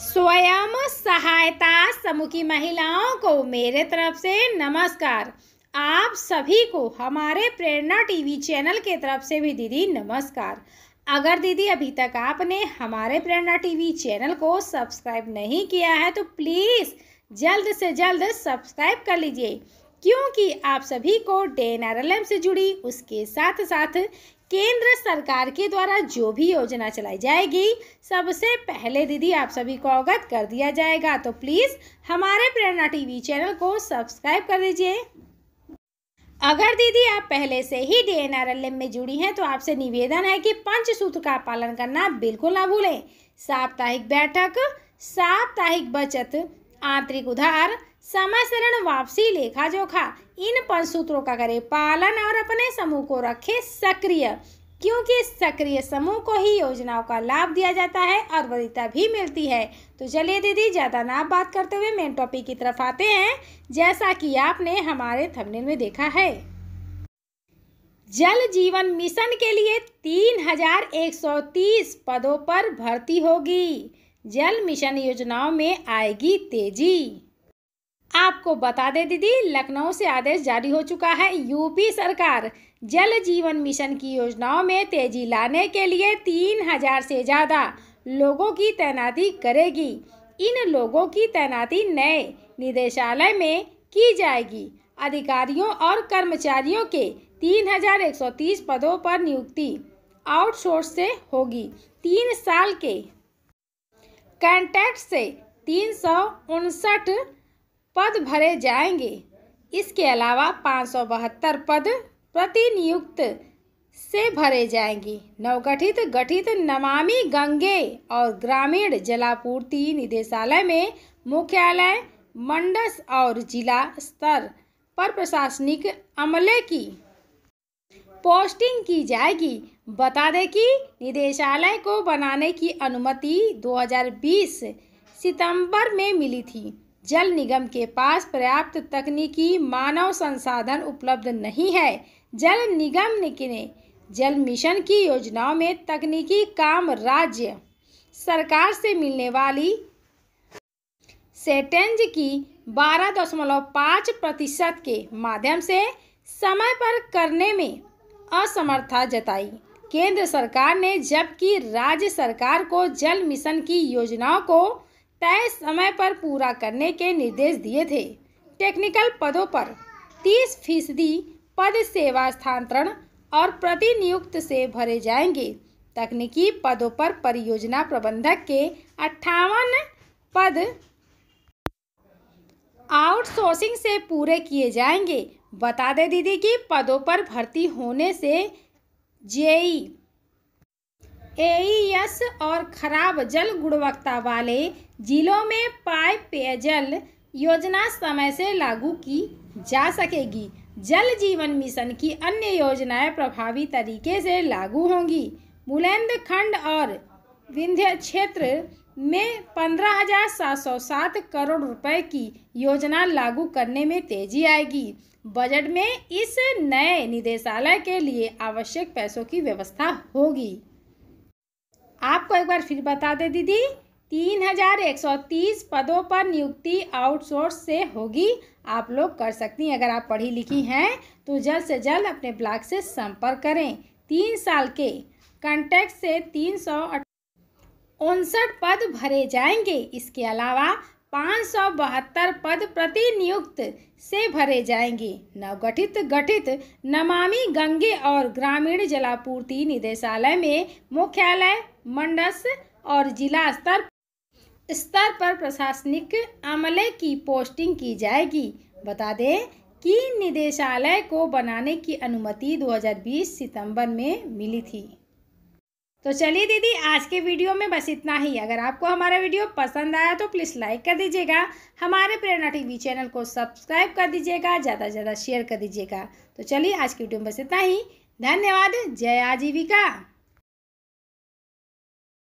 स्वयं सहायता की महिलाओं को मेरे तरफ से नमस्कार आप सभी को हमारे प्रेरणा टीवी चैनल के तरफ से भी दीदी नमस्कार अगर दीदी अभी तक आपने हमारे प्रेरणा टीवी चैनल को सब्सक्राइब नहीं किया है तो प्लीज़ जल्द से जल्द सब्सक्राइब कर लीजिए क्योंकि आप सभी को डेन आर से जुड़ी उसके साथ साथ केंद्र सरकार के द्वारा जो भी योजना चलाई जाएगी सबसे पहले दीदी आप सभी को अवगत कर दिया जाएगा तो प्लीज़ हमारे प्रेरणा टीवी चैनल को सब्सक्राइब कर दीजिए अगर दीदी आप पहले से ही डी एन में जुड़ी हैं तो आपसे निवेदन है कि सूत्र का पालन करना बिल्कुल ना भूलें साप्ताहिक बैठक साप्ताहिक बचत आंतरिक उधार समय शरण वापसी लेखा जोखा इन पंच सूत्रों का करें पालन और अपने समूह को रखें सक्रिय क्योंकि सक्रिय समूह को ही योजनाओं का लाभ दिया जाता है और वरीयता भी मिलती है तो चलिए दीदी ज़्यादा ना बात करते हुए मेन टॉपिक की तरफ आते हैं जैसा कि आपने हमारे थंबनेल में देखा है जल जीवन मिशन के लिए 3130 पदों पर भर्ती होगी जल मिशन योजनाओं में आएगी तेजी आपको बता दे दीदी लखनऊ से आदेश जारी हो चुका है यूपी सरकार जल जीवन मिशन की योजनाओं में तेजी लाने के लिए तीन हजार से ज़्यादा लोगों की तैनाती करेगी इन लोगों की तैनाती नए निदेशालय में की जाएगी अधिकारियों और कर्मचारियों के 3,130 पदों पर नियुक्ति आउटसोर्स से होगी तीन साल के कॉन्ट्रैक्ट से तीन सौ उनसठ पद भरे जाएंगे इसके अलावा पाँच पद प्रतिनियुक्त से भरे जाएंगे नवगठित गठित नमामि गंगे और ग्रामीण जलापूर्ति निदेशालय में मुख्यालय मंडस और जिला स्तर पर प्रशासनिक अमले की पोस्टिंग की जाएगी बता दें कि निदेशालय को बनाने की अनुमति 2020 सितंबर में मिली थी जल निगम के पास पर्याप्त तकनीकी मानव संसाधन उपलब्ध नहीं है जल निगम ने जल मिशन की योजनाओं में तकनीकी काम राज्य सरकार से मिलने वाली सेटेंज की 12.5 प्रतिशत के माध्यम से समय पर करने में असमर्था जताई केंद्र सरकार ने जबकि राज्य सरकार को जल मिशन की योजनाओं को तय समय पर पूरा करने के निर्देश दिए थे टेक्निकल पदों पर 30 फीसदी पद सेवा स्थानांतरण और प्रतिनियुक्त से भरे जाएंगे तकनीकी पदों पर परियोजना प्रबंधक के अट्ठावन पद आउटसोर्सिंग से पूरे किए जाएंगे बता दें दीदी कि पदों पर भर्ती होने से जेई एईएस e और खराब जल गुणवत्ता वाले जिलों में पाइप पेयजल योजना समय से लागू की जा सकेगी जल जीवन मिशन की अन्य योजनाएं प्रभावी तरीके से लागू होंगी बुलंदखंड और विंध्य क्षेत्र में पंद्रह हजार सात सौ सात करोड़ रुपए की योजना लागू करने में तेजी आएगी बजट में इस नए निदेशालय के लिए आवश्यक पैसों की व्यवस्था होगी आपको एक बार फिर बता दें दीदी तीन हजार एक सौ तीस पदों पर नियुक्ति आउटसोर्स से होगी आप लोग कर सकती हैं अगर आप पढ़ी लिखी हैं तो जल्द से जल्द अपने ब्लॉक से संपर्क करें तीन साल के कंटेक्ट से तीन सौ उनसठ पद भरे जाएंगे इसके अलावा पाँच सौ बहत्तर पद प्रति नियुक्त से भरे जाएंगे नवगठित गठित नमामि गंगे और ग्रामीण जलापूर्ति निदेशालय में मुख्यालय मंडस और जिला स्तर स्तर पर प्रशासनिक अमले की पोस्टिंग की जाएगी बता दें कि निदेशालय को बनाने की अनुमति 2020 सितंबर में मिली थी तो चलिए दीदी आज के वीडियो में बस इतना ही अगर आपको हमारा वीडियो पसंद आया तो प्लीज़ लाइक कर दीजिएगा हमारे प्रेरणा टीवी चैनल को सब्सक्राइब कर दीजिएगा ज़्यादा से ज़्यादा शेयर कर दीजिएगा तो चलिए आज की वीडियो में बस इतना ही धन्यवाद जय आजीविका